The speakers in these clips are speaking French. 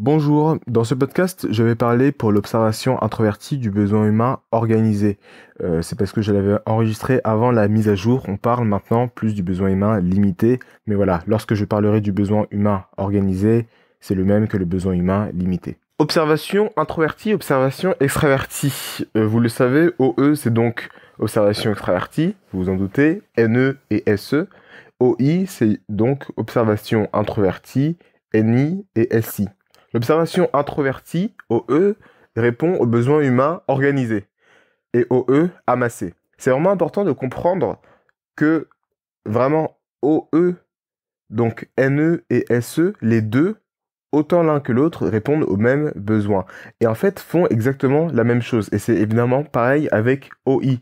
Bonjour, dans ce podcast, je vais parler pour l'observation introvertie du besoin humain organisé. Euh, c'est parce que je l'avais enregistré avant la mise à jour, on parle maintenant plus du besoin humain limité, mais voilà, lorsque je parlerai du besoin humain organisé, c'est le même que le besoin humain limité. Observation introvertie, observation extravertie. Euh, vous le savez, OE c'est donc observation extravertie, vous vous en doutez, NE et SE. OI c'est donc observation introvertie, NI et SI. Observation introvertie, OE, répond aux besoins humains organisés et OE amassés. C'est vraiment important de comprendre que vraiment OE, donc NE et SE, les deux, autant l'un que l'autre, répondent aux mêmes besoins. Et en fait, font exactement la même chose. Et c'est évidemment pareil avec OI.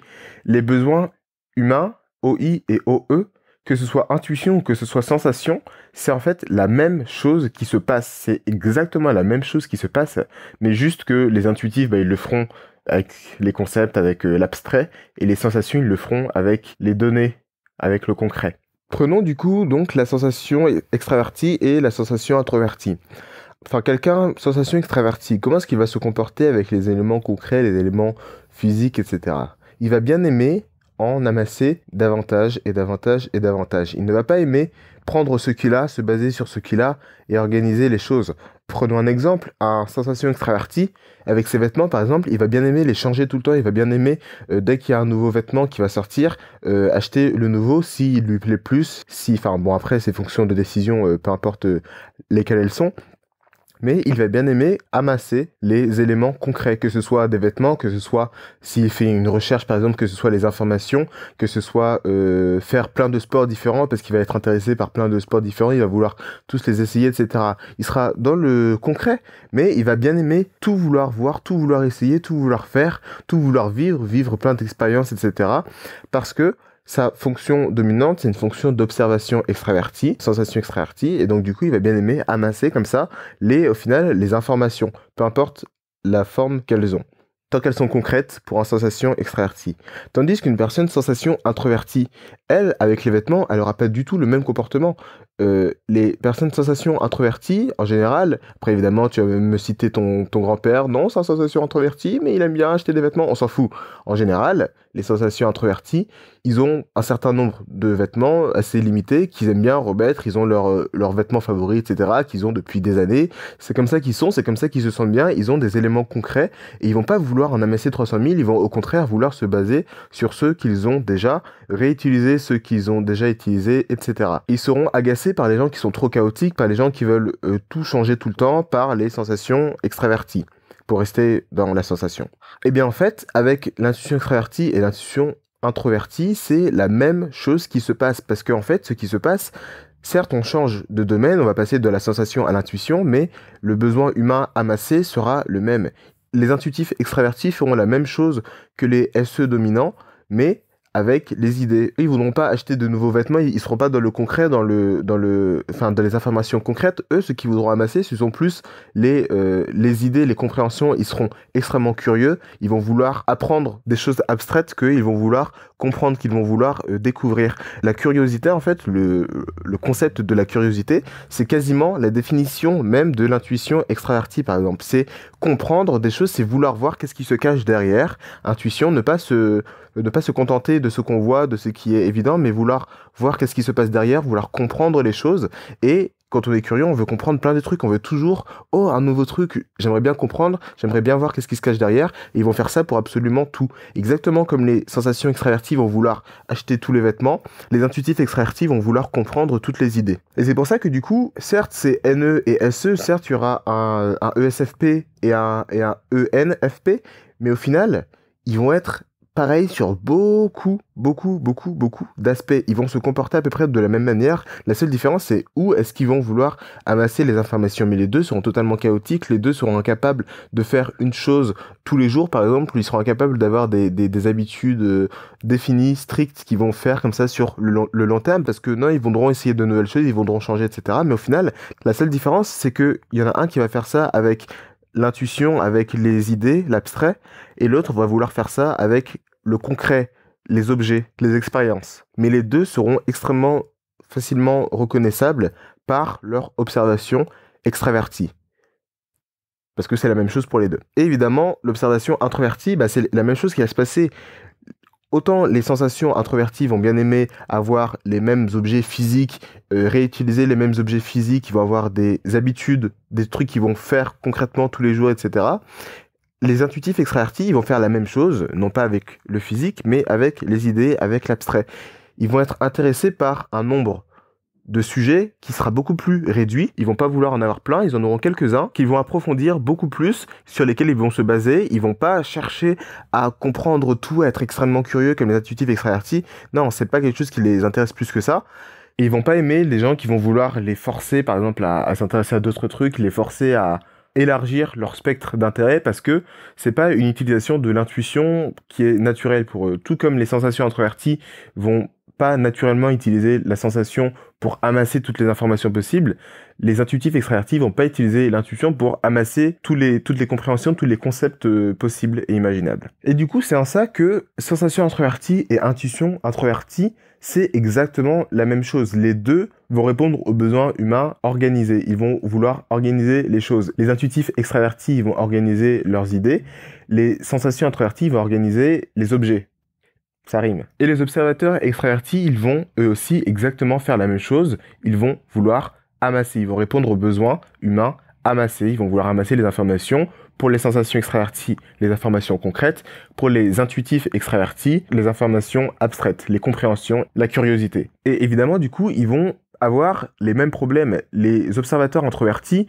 Les besoins humains, OI et OE, que ce soit intuition ou que ce soit sensation, c'est en fait la même chose qui se passe. C'est exactement la même chose qui se passe, mais juste que les intuitifs, bah, ils le feront avec les concepts, avec euh, l'abstrait, et les sensations, ils le feront avec les données, avec le concret. Prenons du coup donc la sensation extravertie et la sensation introvertie. Enfin, quelqu'un, sensation extravertie, comment est-ce qu'il va se comporter avec les éléments concrets, les éléments physiques, etc. Il va bien aimer en amasser davantage et davantage et davantage. Il ne va pas aimer prendre ce qu'il a, se baser sur ce qu'il a et organiser les choses. Prenons un exemple, un sensation extraverti, avec ses vêtements par exemple, il va bien aimer les changer tout le temps, il va bien aimer, euh, dès qu'il y a un nouveau vêtement qui va sortir, euh, acheter le nouveau s'il lui plaît plus, si, enfin bon après c'est fonction de décision, euh, peu importe lesquelles elles sont, mais il va bien aimer amasser les éléments concrets, que ce soit des vêtements, que ce soit s'il fait une recherche par exemple, que ce soit les informations, que ce soit euh, faire plein de sports différents parce qu'il va être intéressé par plein de sports différents, il va vouloir tous les essayer, etc. Il sera dans le concret, mais il va bien aimer tout vouloir voir, tout vouloir essayer, tout vouloir faire, tout vouloir vivre, vivre plein d'expériences, etc. Parce que sa fonction dominante, c'est une fonction d'observation extravertie, sensation extravertie, et donc du coup, il va bien aimer amasser comme ça les, au final, les informations, peu importe la forme qu'elles ont, tant qu'elles sont concrètes pour un sensation extravertie. Tandis qu'une personne sensation introvertie, elle, avec les vêtements, elle n'aura pas du tout le même comportement. Euh, les personnes sensation introvertie, en général, après évidemment, tu vas me citer ton, grand-père, non, c'est sensation introvertie, mais il aime bien acheter des vêtements, on s'en fout. En général, les sensations introverties, ils ont un certain nombre de vêtements assez limités qu'ils aiment bien remettre, ils ont euh, leurs vêtements favoris, etc., qu'ils ont depuis des années. C'est comme ça qu'ils sont, c'est comme ça qu'ils se sentent bien, ils ont des éléments concrets et ils vont pas vouloir en amasser 300 000, ils vont au contraire vouloir se baser sur ceux qu'ils ont déjà, réutiliser ceux qu'ils ont déjà utilisés, etc. Ils seront agacés par les gens qui sont trop chaotiques, par les gens qui veulent euh, tout changer tout le temps, par les sensations extraverties pour rester dans la sensation. Et eh bien en fait, avec l'intuition extravertie et l'intuition introvertie, c'est la même chose qui se passe parce qu'en fait, ce qui se passe, certes, on change de domaine, on va passer de la sensation à l'intuition, mais le besoin humain amassé sera le même. Les intuitifs extravertis feront la même chose que les SE dominants, mais avec les idées. Ils voudront pas acheter de nouveaux vêtements, ils seront pas dans le concret, dans le, dans le, enfin, dans les informations concrètes. Eux, ce qu'ils voudront amasser, ce sont plus les, euh, les idées, les compréhensions. Ils seront extrêmement curieux. Ils vont vouloir apprendre des choses abstraites qu'ils vont vouloir comprendre, qu'ils vont vouloir euh, découvrir. La curiosité, en fait, le, le concept de la curiosité, c'est quasiment la définition même de l'intuition extravertie, par exemple. C'est comprendre des choses, c'est vouloir voir qu'est-ce qui se cache derrière. Intuition, ne pas se, ne pas se contenter de de ce qu'on voit, de ce qui est évident, mais vouloir voir qu'est-ce qui se passe derrière, vouloir comprendre les choses. Et quand on est curieux, on veut comprendre plein de trucs, on veut toujours, oh, un nouveau truc, j'aimerais bien comprendre, j'aimerais bien voir qu'est-ce qui se cache derrière, et ils vont faire ça pour absolument tout. Exactement comme les sensations extraverties vont vouloir acheter tous les vêtements, les intuitifs extravertis vont vouloir comprendre toutes les idées. Et c'est pour ça que du coup, certes, c'est NE et SE, certes, il y aura un, ESFP et un, et un ENFP, mais au final, ils vont être pareil sur beaucoup, beaucoup, beaucoup, beaucoup d'aspects. Ils vont se comporter à peu près de la même manière. La seule différence, c'est où est-ce qu'ils vont vouloir amasser les informations. Mais les deux seront totalement chaotiques. Les deux seront incapables de faire une chose tous les jours, par exemple. Ils seront incapables d'avoir des, habitudes euh, définies, strictes, qu'ils vont faire comme ça sur le long, terme. Parce que non, ils voudront essayer de nouvelles choses, ils voudront changer, etc. Mais au final, la seule différence, c'est qu'il y en a un qui va faire ça avec l'intuition avec les idées, l'abstrait, et l'autre va vouloir faire ça avec le concret, les objets, les expériences. Mais les deux seront extrêmement facilement reconnaissables par leur observation extravertie. Parce que c'est la même chose pour les deux. Et évidemment, l'observation introvertie, bah, c'est la même chose qui va se passer. Autant les sensations introverties vont bien aimer avoir les mêmes objets physiques, euh, réutiliser les mêmes objets physiques, ils vont avoir des habitudes, des trucs qu'ils vont faire concrètement tous les jours, etc les intuitifs extravertis, ils vont faire la même chose, non pas avec le physique, mais avec les idées, avec l'abstrait. Ils vont être intéressés par un nombre de sujets qui sera beaucoup plus réduit. Ils vont pas vouloir en avoir plein, ils en auront quelques-uns qu'ils vont approfondir beaucoup plus, sur lesquels ils vont se baser. Ils vont pas chercher à comprendre tout, à être extrêmement curieux comme les intuitifs extravertis. Non, c'est pas quelque chose qui les intéresse plus que ça. ils vont pas aimer les gens qui vont vouloir les forcer, par exemple, à s'intéresser à d'autres trucs, les forcer à, élargir leur spectre d'intérêt parce que c'est pas une utilisation de l'intuition qui est naturelle pour eux. Tout comme les sensations introverties vont pas naturellement utiliser la sensation pour amasser toutes les informations possibles. Les intuitifs extravertis vont pas utiliser l'intuition pour amasser les, toutes les compréhensions, tous les concepts euh, possibles et imaginables. Et du coup, c'est en ça que sensation introvertie et intuition introvertie, c'est exactement la même chose. Les deux vont répondre aux besoins humains organisés. Ils vont vouloir organiser les choses. Les intuitifs extravertis vont organiser leurs idées. Les sensations introverties vont organiser les objets ça rime. Et les observateurs extravertis, ils vont eux aussi exactement faire la même chose. Ils vont vouloir amasser, ils vont répondre aux besoins humains amasser, ils vont vouloir amasser les informations. Pour les sensations extraverties, les informations concrètes. Pour les intuitifs extravertis, les informations abstraites, les compréhensions, la curiosité. Et évidemment, du coup, ils vont avoir les mêmes problèmes. Les observateurs introvertis,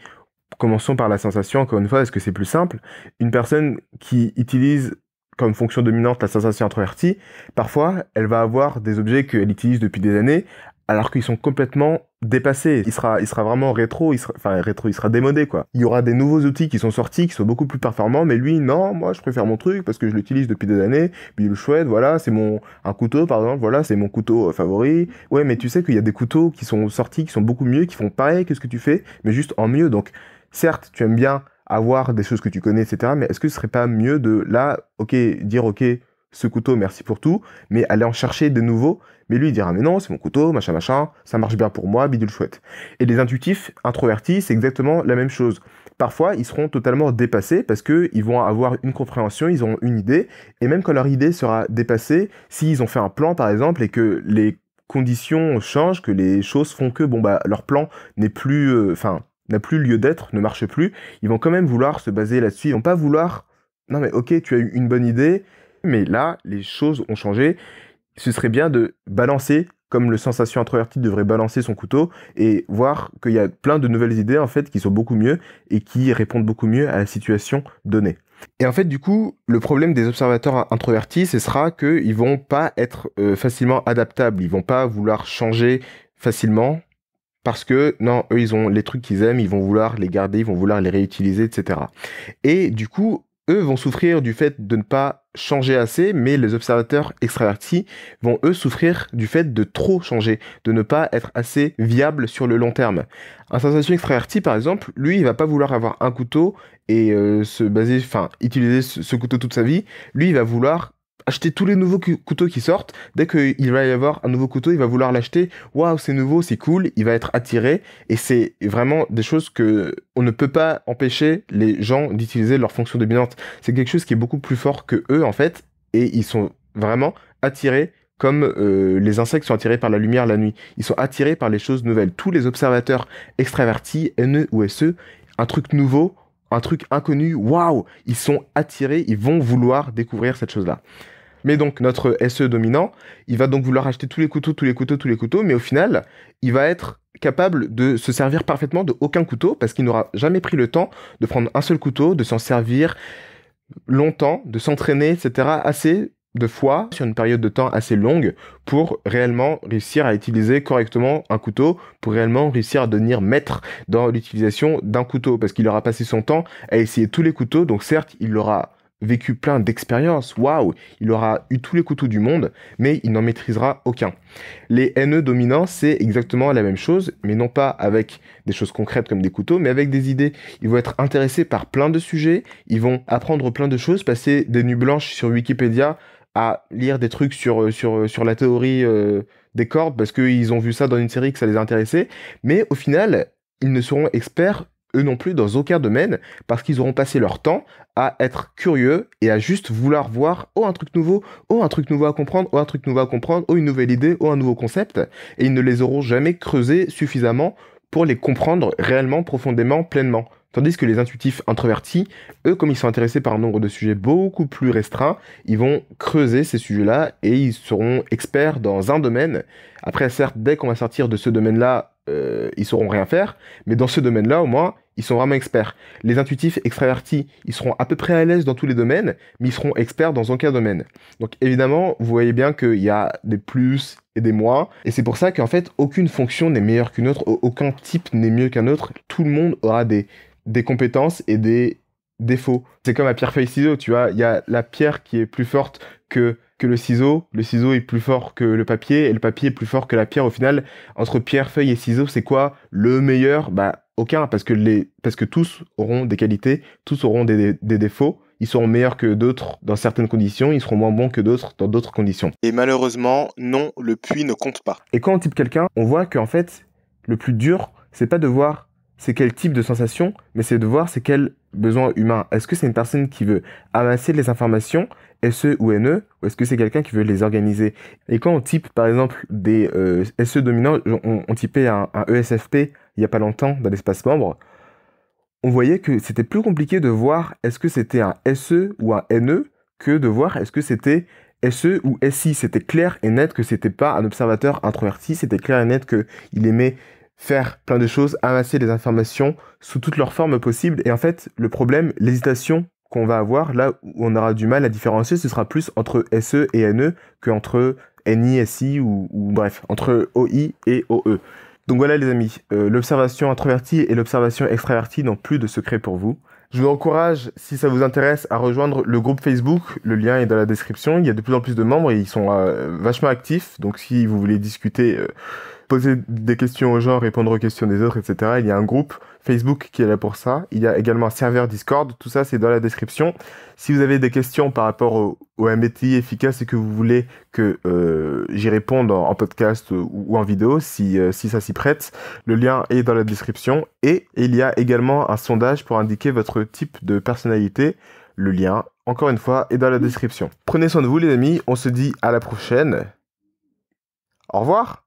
commençons par la sensation, encore une fois, parce que c'est plus simple. Une personne qui utilise comme fonction dominante la sensation introvertie, parfois elle va avoir des objets qu'elle utilise depuis des années alors qu'ils sont complètement dépassés. Il sera, il sera vraiment rétro, il sera, enfin rétro, il sera démodé quoi. Il y aura des nouveaux outils qui sont sortis, qui sont beaucoup plus performants, mais lui non, moi je préfère mon truc parce que je l'utilise depuis des années, puis le chouette, voilà, c'est mon un couteau par exemple, voilà, c'est mon couteau euh, favori. Ouais, mais tu sais qu'il y a des couteaux qui sont sortis, qui sont beaucoup mieux, qui font pareil que ce que tu fais, mais juste en mieux. Donc certes, tu aimes bien avoir des choses que tu connais, etc. Mais est-ce que ce serait pas mieux de là, ok, dire ok, ce couteau, merci pour tout, mais aller en chercher de nouveaux, mais lui il dira mais non, c'est mon couteau, machin, machin, ça marche bien pour moi, bidule chouette. Et les intuitifs, introvertis, c'est exactement la même chose. Parfois, ils seront totalement dépassés parce qu'ils vont avoir une compréhension, ils auront une idée, et même quand leur idée sera dépassée, s'ils ont fait un plan par exemple et que les conditions changent, que les choses font que bon bah leur plan n'est plus, euh, enfin n'a plus lieu d'être, ne marche plus, ils vont quand même vouloir se baser là-dessus. Ils vont pas vouloir. Non, mais ok, tu as eu une bonne idée, mais là, les choses ont changé. Ce serait bien de balancer comme le sensation introverti devrait balancer son couteau et voir qu'il y a plein de nouvelles idées en fait qui sont beaucoup mieux et qui répondent beaucoup mieux à la situation donnée. Et en fait, du coup, le problème des observateurs introvertis, ce sera qu'ils vont pas être euh, facilement adaptables, ils vont pas vouloir changer facilement parce que non, eux, ils ont les trucs qu'ils aiment, ils vont vouloir les garder, ils vont vouloir les réutiliser, etc. Et du coup, eux vont souffrir du fait de ne pas changer assez, mais les observateurs extravertis vont eux souffrir du fait de trop changer, de ne pas être assez viable sur le long terme. Un sensation extraverti, par exemple, lui, il va pas vouloir avoir un couteau et euh, se baser, enfin, utiliser ce couteau toute sa vie. Lui, il va vouloir acheter tous les nouveaux couteaux qui sortent. Dès qu'il va y avoir un nouveau couteau, il va vouloir l'acheter. Waouh, c'est nouveau, c'est cool, il va être attiré. Et c'est vraiment des choses que on ne peut pas empêcher les gens d'utiliser leur fonction dominante. C'est quelque chose qui est beaucoup plus fort que eux, en fait. Et ils sont vraiment attirés comme euh, les insectes sont attirés par la lumière la nuit. Ils sont attirés par les choses nouvelles. Tous les observateurs extravertis, N.E. ou SE, un truc nouveau, un truc inconnu, waouh, ils sont attirés, ils vont vouloir découvrir cette chose-là. Mais donc, notre SE dominant, il va donc vouloir acheter tous les couteaux, tous les couteaux, tous les couteaux, mais au final, il va être capable de se servir parfaitement de aucun couteau parce qu'il n'aura jamais pris le temps de prendre un seul couteau, de s'en servir longtemps, de s'entraîner, etc. assez de fois sur une période de temps assez longue pour réellement réussir à utiliser correctement un couteau, pour réellement réussir à devenir maître dans l'utilisation d'un couteau, parce qu'il aura passé son temps à essayer tous les couteaux, donc certes il l'aura vécu plein d'expériences, waouh, il aura eu tous les couteaux du monde, mais il n'en maîtrisera aucun. Les NE dominants, c'est exactement la même chose, mais non pas avec des choses concrètes comme des couteaux, mais avec des idées. Ils vont être intéressés par plein de sujets, ils vont apprendre plein de choses, passer des nuits blanches sur Wikipédia à lire des trucs sur, euh, sur, euh, sur la théorie euh, des cordes, parce qu'ils ont vu ça dans une série que ça les intéressait, mais au final, ils ne seront experts eux non plus dans aucun domaine parce qu'ils auront passé leur temps à être curieux et à juste vouloir voir oh un truc nouveau, oh un truc nouveau à comprendre, oh un truc nouveau à comprendre, oh une nouvelle idée, oh un nouveau concept et ils ne les auront jamais creusés suffisamment pour les comprendre réellement, profondément, pleinement. Tandis que les intuitifs introvertis, eux, comme ils sont intéressés par un nombre de sujets beaucoup plus restreint, ils vont creuser ces sujets-là et ils seront experts dans un domaine. Après, certes, dès qu'on va sortir de ce domaine-là, euh, ils sauront rien faire, mais dans ce domaine-là, au moins, ils sont vraiment experts. Les intuitifs extravertis, ils seront à peu près à l'aise dans tous les domaines, mais ils seront experts dans aucun domaine. Donc évidemment, vous voyez bien qu'il y a des plus et des moins, et c'est pour ça qu'en fait, aucune fonction n'est meilleure qu'une autre, aucun type n'est mieux qu'un autre, tout le monde aura des, des compétences et des défauts. C'est comme la pierre feuille ciseaux, tu vois, il y a la pierre qui est plus forte que que le ciseau. Le ciseau est plus fort que le papier et le papier est plus fort que la pierre. Au final, entre pierre, feuille et ciseau, c'est quoi le meilleur Bah aucun, parce que les, parce que tous auront des qualités, tous auront des, défauts. Ils seront meilleurs que d'autres dans certaines conditions, ils seront moins bons que d'autres dans d'autres conditions. Et malheureusement, non, le puits ne compte pas. Et quand on type quelqu'un, on voit qu'en fait, le plus dur, c'est pas de voir c'est quel type de sensation, mais c'est de voir c'est quel besoin humain. Est-ce que c'est une personne qui veut amasser les informations, SE ou NE, ou est-ce que c'est quelqu'un qui veut les organiser Et quand on type, par exemple, des euh, SE dominants, on, typait un, un, ESFP il n'y a pas longtemps dans l'espace membre, on voyait que c'était plus compliqué de voir est-ce que c'était un SE ou un NE que de voir est-ce que c'était SE ou SI. C'était clair et net que c'était pas un observateur introverti, c'était clair et net qu'il aimait faire plein de choses, amasser des informations sous toutes leurs formes possibles. Et en fait, le problème, l'hésitation qu'on va avoir, là où on aura du mal à différencier, ce sera plus entre SE et NE qu'entre NI, SI ou, bref, entre OI et OE. Donc voilà les amis, euh, l'observation introvertie et l'observation extravertie n'ont plus de secret pour vous. Je vous encourage, si ça vous intéresse, à rejoindre le groupe Facebook. Le lien est dans la description. Il y a de plus en plus de membres et ils sont euh, vachement actifs. Donc si vous voulez discuter... Euh, poser des questions aux gens, répondre aux questions des autres, etc. Il y a un groupe Facebook qui est là pour ça. Il y a également un serveur Discord. Tout ça, c'est dans la description. Si vous avez des questions par rapport au, MBTI efficace et que vous voulez que euh, j'y réponde en, podcast ou, en vidéo, si, euh, si ça s'y prête, le lien est dans la description. Et il y a également un sondage pour indiquer votre type de personnalité. Le lien, encore une fois, est dans la description. Prenez soin de vous, les amis. On se dit à la prochaine. Au revoir